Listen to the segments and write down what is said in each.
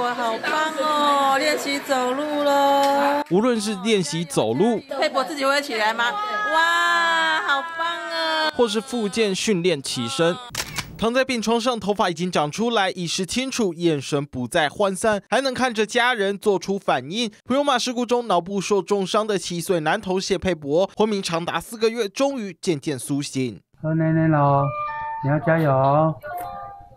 我好棒哦！练习走路喽。无论是练习走路，佩博自己会起来吗？哇，好棒啊！或是复健训练起身，躺在病床上，头发已经长出来，意识清楚，眼神不再涣散，还能看着家人做出反应。普鲁马事故中脑部受重伤的七岁男童谢佩博，昏迷长达四个月，终于渐渐苏醒。喝奶奶喽，你要加油。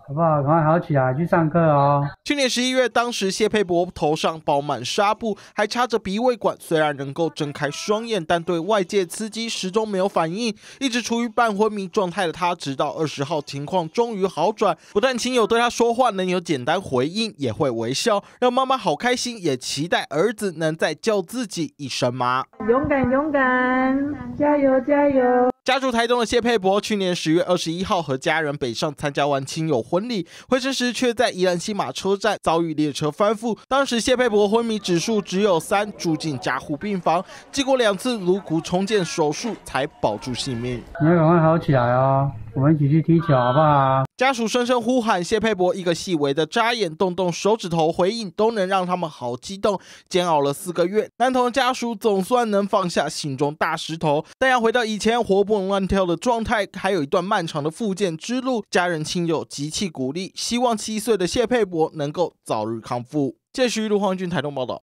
好不好？赶快好起来，去上课哦。去年十一月，当时谢佩伯头上包满纱布，还插着鼻胃管。虽然能够睁开双眼，但对外界刺激始终没有反应，一直处于半昏迷状态的他，直到二十号情况终于好转。不但亲友对他说话能有简单回应，也会微笑，让妈妈好开心。也期待儿子能再叫自己一声妈。勇敢勇敢，加油加油！家住台东的谢佩博，去年十月二十一号和家人北上参加完亲友婚礼，回程时却在宜兰西马车站遭遇列车翻覆。当时谢佩博昏迷指数只有三，住进加护病房，经过两次颅骨重建手术才保住性命。你要赶快好起来啊！我们一起去踢球好不好？家属声声呼喊谢佩伯，一个细微的眨眼、动动手指头回应，都能让他们好激动。煎熬了四个月，男童家属总算能放下心中大石头，但要回到以前活蹦乱跳的状态，还有一段漫长的复健之路。家人亲友极其鼓励，希望七岁的谢佩伯能够早日康复。这是路皇军台东报道。